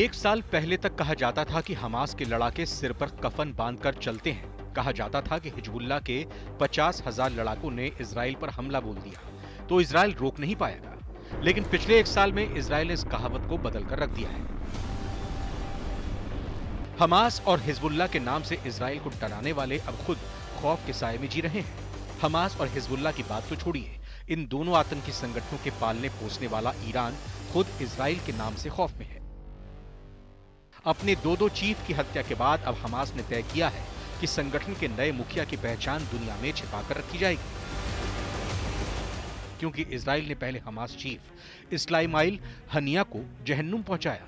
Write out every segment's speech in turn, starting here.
एक साल पहले तक कहा जाता था कि हमास के लड़ाके सिर पर कफन बांधकर चलते हैं कहा जाता था कि हिजबुल्ला के पचास हजार लड़ाकों ने इसराइल पर हमला बोल दिया तो इसराइल रोक नहीं पाएगा लेकिन पिछले एक साल में इसराइल ने इस कहावत को बदलकर रख दिया है हमास और हिजबुल्ला के नाम से इसराइल को डराने वाले अब खुद खौफ के साय में जी रहे हैं हमास और हिजबुल्ला की बात तो छोड़िए इन दोनों आतंकी संगठनों के पालने पोसने वाला ईरान खुद इसराइल के नाम से खौफ में है अपने दो दो चीफ की हत्या के बाद अब हमास ने तय किया है कि संगठन के नए मुखिया की पहचान दुनिया में छिपा कर रखी जाएगी क्योंकि इसराइल ने पहले हमास चीफ इस्लाइमाइल हनिया को जहन्नुम पहुंचाया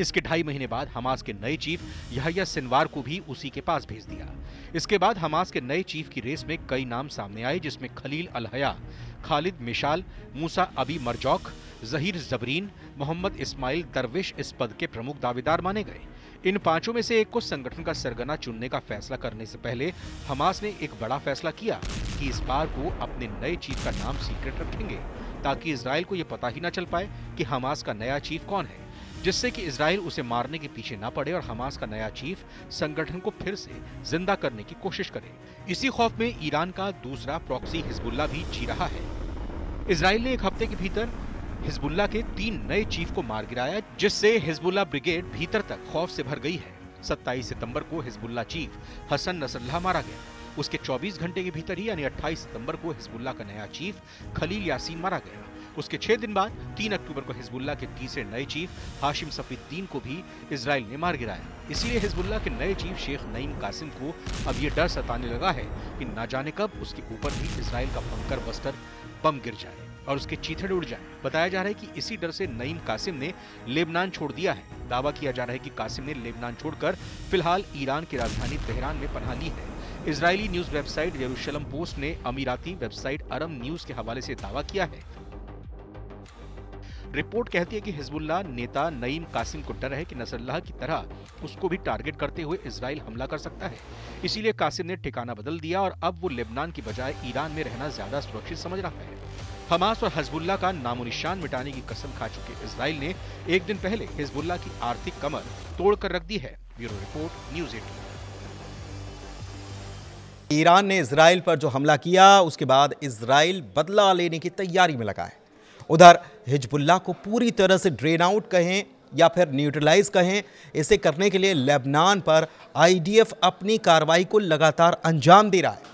इसके ढाई महीने बाद हमास के नए चीफ यहया सिनवार को भी उसी के पास भेज दिया इसके बाद हमास के नए चीफ की रेस में कई नाम सामने आए जिसमें खलील अलहया खालिद मिशाल मूसा अबी मरजौक जहीर जबरीन मोहम्मद इस्माइल दरविश इस पद के प्रमुख दावेदार माने गए इन पांचों में से एक को संगठन का सरगना चुनने का फैसला करने से पहले हमास ने एक बड़ा फैसला किया कि इस बार को अपने नए चीफ का नाम सीक्रेट रखेंगे ताकि इसराइल को यह पता ही ना चल पाए कि हमास का नया चीफ कौन है जिससे कि इसराइल उसे मारने के पीछे ना पड़े और हमास का नया चीफ संगठन को फिर से जिंदा करने की कोशिश करे इसी खौफ में ईरान का दूसरा प्रॉक्सी हिजबुल्ला भी जी रहा है इसराइल ने एक हफ्ते के भीतर हिजबुल्ला के तीन नए चीफ को मार गिराया जिससे हिजबुल्ला ब्रिगेड भीतर तक खौफ से भर गई है 27 सितंबर को हिजबुल्ला चीफ हसन नसल्ला मारा गया उसके 24 घंटे के भीतर ही यानी 28 सितंबर को हिजबुल्ला का नया चीफ खलील यासीन मारा गया उसके छह दिन बाद तीन अक्टूबर को हिजबुल्ला के तीसरे नए चीफ हाशिम सफीद्दीन को भी इसराइल ने मार गिराया इसीलिए हिजबुल्ला के नए चीफ शेख नईम कासिम को अब ये डर सताने लगा है कि ना जाने कब उसके ऊपर भी इसराइल का बंकर बस्तर बम गिर जाए और उसके चीथड़ उड़ जाए बताया जा रहा है कि इसी डर से नईम कासिम ने लेबनान छोड़ दिया है दावा किया जा रहा है कि कासिम ने लेबनान छोड़कर फिलहाल ईरान की राजधानी तेहरान में पढ़ा ली है इसराइली न्यूज वेबसाइट यरूशलम पोस्ट ने अमीराती वेबसाइट अरब न्यूज के हवाले से दावा किया है रिपोर्ट कहती है कि हिजबुल्ला नेता नईम कासिम को डर है कि नसरल्लाह की तरह उसको भी टारगेट करते हुए इसराइल हमला कर सकता है इसीलिए कासिम ने ठिकाना बदल दिया और अब वो लेबनान की बजाय ईरान में रहना ज्यादा सुरक्षित समझ रहा है हमास और हजबुल्ला का नामो निशान मिटाने की कसम खा चुके इसराइल ने एक दिन पहले हिजबुल्ला की आर्थिक कमर तोड़कर रख दी है bureau report news eighteen Iran ने इसराइल पर जो हमला किया उसके बाद इसराइल बदला लेने की तैयारी में लगा है उधर हिजबुल्ला को पूरी तरह से ड्रेन आउट कहें या फिर न्यूट्रलाइज कहें इसे करने के लिए लेबनान पर आईडीएफ अपनी कार्रवाई को लगातार अंजाम दे रहा है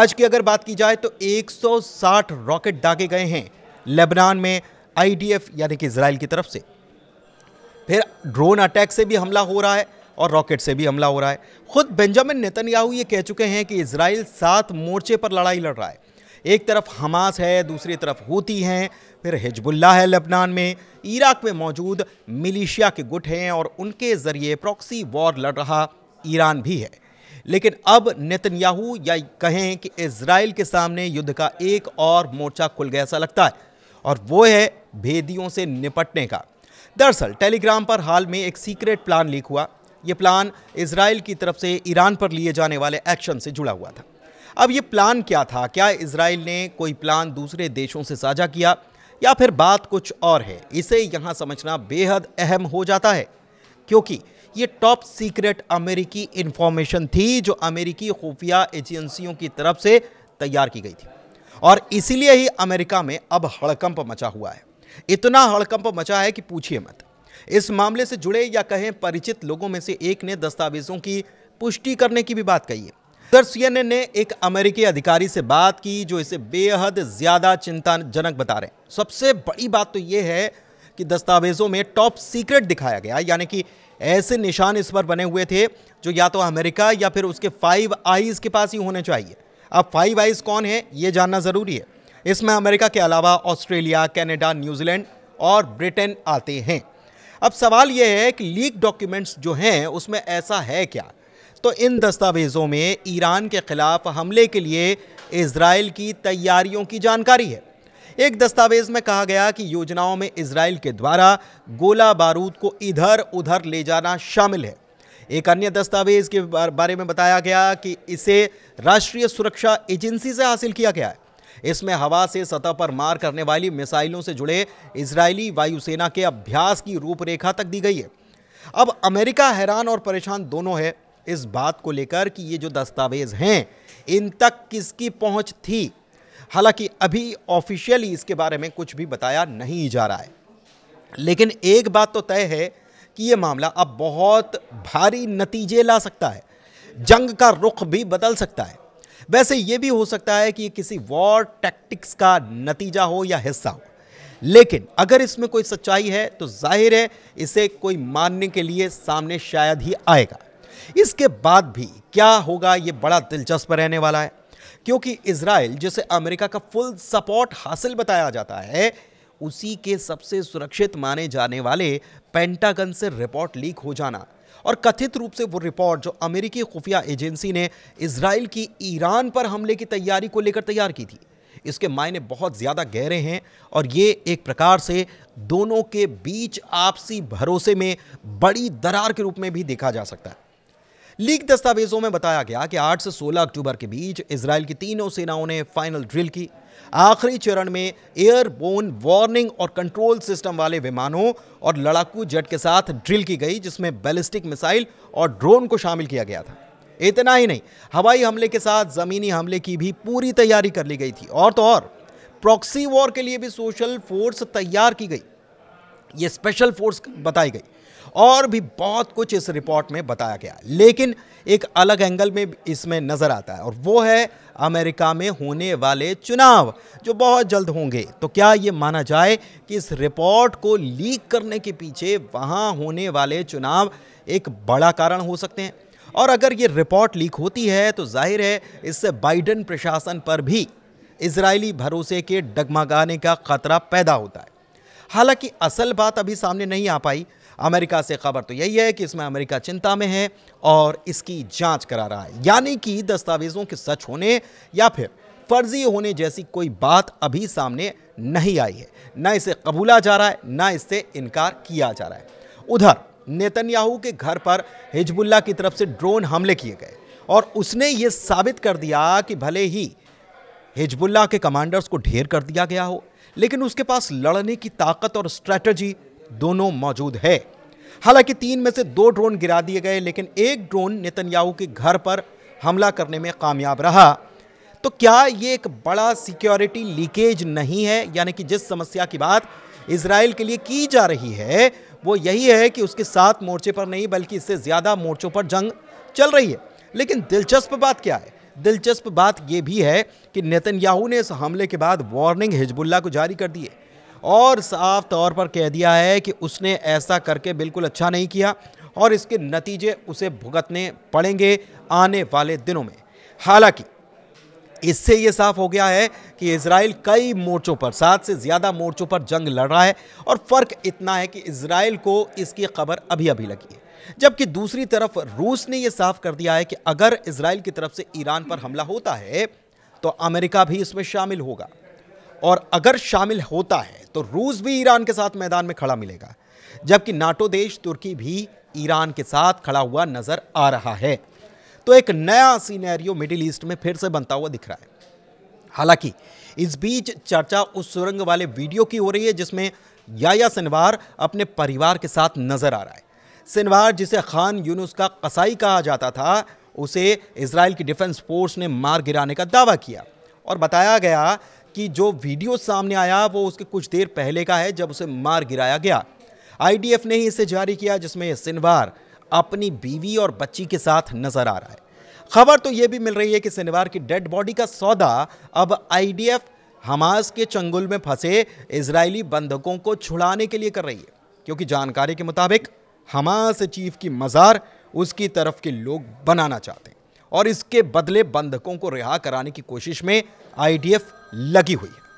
आज की अगर बात की जाए तो 160 रॉकेट दागे गए हैं लेबनान में आईडीएफ यानी कि इसराइल की तरफ से फिर ड्रोन अटैक से भी हमला हो रहा है और रॉकेट से भी हमला हो रहा है खुद बेंजामिन नेतन्याहू ये कह चुके हैं कि इसराइल सात मोर्चे पर लड़ाई लड़ रहा है एक तरफ हमास है दूसरी तरफ होती हैं फिर हिजबुल्ला है लेबनान में इराक में मौजूद मिलिशिया के गुट हैं और उनके ज़रिए प्रॉक्सी वॉर लड़ रहा ईरान भी है लेकिन अब नेतन्याहू या कहें कि इसराइल के सामने युद्ध का एक और मोर्चा खुल गया ऐसा लगता है और वो है भेदियों से निपटने का दरअसल टेलीग्राम पर हाल में एक सीक्रेट प्लान लीक हुआ ये प्लान इसराइल की तरफ से ईरान पर लिए जाने वाले एक्शन से जुड़ा हुआ था अब ये प्लान क्या था क्या इसराइल ने कोई प्लान दूसरे देशों से साझा किया या फिर बात कुछ और है इसे यहाँ समझना बेहद अहम हो जाता है क्योंकि ये टॉप सीक्रेट अमेरिकी इन्फॉर्मेशन थी जो अमेरिकी खुफिया एजेंसियों की तरफ से तैयार की गई थी और इसीलिए ही अमेरिका में अब हड़कंप मचा हुआ है इतना हड़कंप मचा है कि पूछिए मत इस मामले से जुड़े या कहें परिचित लोगों में से एक ने दस्तावेजों की पुष्टि करने की भी बात कही है उधर सीएनएन ने एक अमेरिकी अधिकारी से बात की जो इसे बेहद ज़्यादा चिंताजनक बता रहे हैं सबसे बड़ी बात तो ये है कि दस्तावेज़ों में टॉप सीक्रेट दिखाया गया यानी कि ऐसे निशान इस पर बने हुए थे जो या तो अमेरिका या फिर उसके फाइव आईज़ के पास ही होने चाहिए अब फाइव आईज़ कौन है ये जानना ज़रूरी है इसमें अमेरिका के अलावा ऑस्ट्रेलिया कैनेडा न्यूजीलैंड और ब्रिटेन आते हैं अब सवाल यह है कि लीक डॉक्यूमेंट्स जो हैं उसमें ऐसा है क्या तो इन दस्तावेज़ों में ईरान के ख़िलाफ़ हमले के लिए इसराइल की तैयारियों की जानकारी है एक दस्तावेज़ में कहा गया कि योजनाओं में इसराइल के द्वारा गोला बारूद को इधर उधर ले जाना शामिल है एक अन्य दस्तावेज़ के बारे में बताया गया कि इसे राष्ट्रीय सुरक्षा एजेंसी से हासिल किया गया है इसमें हवा से सतह पर मार करने वाली मिसाइलों से जुड़े इसराइली वायुसेना के अभ्यास की रूपरेखा तक दी गई है अब अमेरिका हैरान और परेशान दोनों है इस बात को लेकर कि ये जो दस्तावेज़ हैं इन तक किसकी पहुंच थी हालांकि अभी ऑफिशियली इसके बारे में कुछ भी बताया नहीं जा रहा है लेकिन एक बात तो तय है कि ये मामला अब बहुत भारी नतीजे ला सकता है जंग का रुख भी बदल सकता है वैसे ये भी हो सकता है कि ये किसी वॉर टैक्टिक्स का नतीजा हो या हिस्सा हो लेकिन अगर इसमें कोई सच्चाई है तो जाहिर है इसे कोई मानने के लिए सामने शायद ही आएगा इसके बाद भी क्या होगा ये बड़ा दिलचस्प रहने वाला है क्योंकि इसराइल जिसे अमेरिका का फुल सपोर्ट हासिल बताया जाता है उसी के सबसे सुरक्षित माने जाने वाले पेंटागन से रिपोर्ट लीक हो जाना और कथित रूप से वो रिपोर्ट जो अमेरिकी खुफिया एजेंसी ने इसराइल की ईरान पर हमले की तैयारी को लेकर तैयार की थी इसके मायने बहुत ज़्यादा गहरे हैं और ये एक प्रकार से दोनों के बीच आपसी भरोसे में बड़ी दरार के रूप में भी देखा जा सकता है लीक दस्तावेजों में बताया गया कि 8 से 16 अक्टूबर के बीच इसराइल की तीनों सेनाओं ने फाइनल ड्रिल की आखिरी चरण में एयरबोन वार्निंग और कंट्रोल सिस्टम वाले विमानों और लड़ाकू जेट के साथ ड्रिल की गई जिसमें बैलिस्टिक मिसाइल और ड्रोन को शामिल किया गया था इतना ही नहीं हवाई हमले के साथ ज़मीनी हमले की भी पूरी तैयारी कर ली गई थी और तो और प्रॉक्सी वॉर के लिए भी सोशल फोर्स तैयार की गई ये स्पेशल फोर्स बताई गई और भी बहुत कुछ इस रिपोर्ट में बताया गया लेकिन एक अलग एंगल में इसमें नज़र आता है और वो है अमेरिका में होने वाले चुनाव जो बहुत जल्द होंगे तो क्या ये माना जाए कि इस रिपोर्ट को लीक करने के पीछे वहाँ होने वाले चुनाव एक बड़ा कारण हो सकते हैं और अगर ये रिपोर्ट लीक होती है तो जाहिर है इससे बाइडन प्रशासन पर भी इसराइली भरोसे के डगमगाने का खतरा पैदा होता है हालांकि असल बात अभी सामने नहीं आ पाई अमेरिका से खबर तो यही है कि इसमें अमेरिका चिंता में है और इसकी जांच करा रहा है यानी कि दस्तावेज़ों के सच होने या फिर फर्जी होने जैसी कोई बात अभी सामने नहीं आई है ना इसे कबूला जा रहा है ना इससे इनकार किया जा रहा है उधर नेतन्याहू के घर पर हिजबुल्ला की तरफ से ड्रोन हमले किए गए और उसने ये साबित कर दिया कि भले ही हिजबुल्ला के कमांडर्स को ढेर कर दिया गया हो लेकिन उसके पास लड़ने की ताकत और स्ट्रैटेजी दोनों मौजूद है हालांकि तीन में से दो ड्रोन गिरा दिए गए लेकिन एक ड्रोन नेतन्याहू के घर पर हमला करने में कामयाब रहा तो क्या ये एक बड़ा सिक्योरिटी लीकेज नहीं है यानी कि जिस समस्या की बात इसराइल के लिए की जा रही है वो यही है कि उसके साथ मोर्चे पर नहीं बल्कि इससे ज़्यादा मोर्चों पर जंग चल रही है लेकिन दिलचस्प बात क्या है दिलचस्प बात यह भी है कि नेतन्याहू ने इस हमले के बाद वार्निंग हिजबुल्ला को जारी कर दी है और साफ तौर पर कह दिया है कि उसने ऐसा करके बिल्कुल अच्छा नहीं किया और इसके नतीजे उसे भुगतने पड़ेंगे आने वाले दिनों में हालांकि इससे ये साफ हो गया है कि इसराइल कई मोर्चों पर सात से ज़्यादा मोर्चों पर जंग लड़ रहा है और फ़र्क इतना है कि इसराइल को इसकी खबर अभी अभी लगी है जबकि दूसरी तरफ रूस ने यह साफ कर दिया है कि अगर इसराइल की तरफ से ईरान पर हमला होता है तो अमेरिका भी इसमें शामिल होगा और अगर शामिल होता है तो रूस भी ईरान के साथ मैदान में खड़ा मिलेगा जबकि नाटो देश तुर्की भी ईरान के साथ खड़ा हुआ नज़र आ रहा है तो एक नया सीनैरियो मिडिल ईस्ट में फिर से बनता हुआ दिख रहा है हालांकि इस बीच चर्चा उस सुरंग वाले वीडियो की हो रही है जिसमें याया सिनवार अपने परिवार के साथ नज़र आ रहा है सिनवार जिसे खान यूनुस का कसाई कहा जाता था उसे इसराइल की डिफेंस फोर्स ने मार गिराने का दावा किया और बताया गया कि जो वीडियो सामने आया वो उसके कुछ देर पहले का है जब उसे मार गिराया गया आईडीएफ ने ही इसे जारी किया जिसमें सिनवार अपनी बीवी और बच्ची के साथ नजर आ रहा है खबर तो ये भी मिल रही है कि सिनवार की डेड बॉडी का सौदा अब आईडीएफ हमास के चंगुल में फंसे इसराइली बंधकों को छुड़ाने के लिए कर रही है क्योंकि जानकारी के मुताबिक हमास चीफ की मज़ार उसकी तरफ के लोग बनाना चाहते हैं और इसके बदले बंधकों को रिहा कराने की कोशिश में आईडीएफ लगी हुई है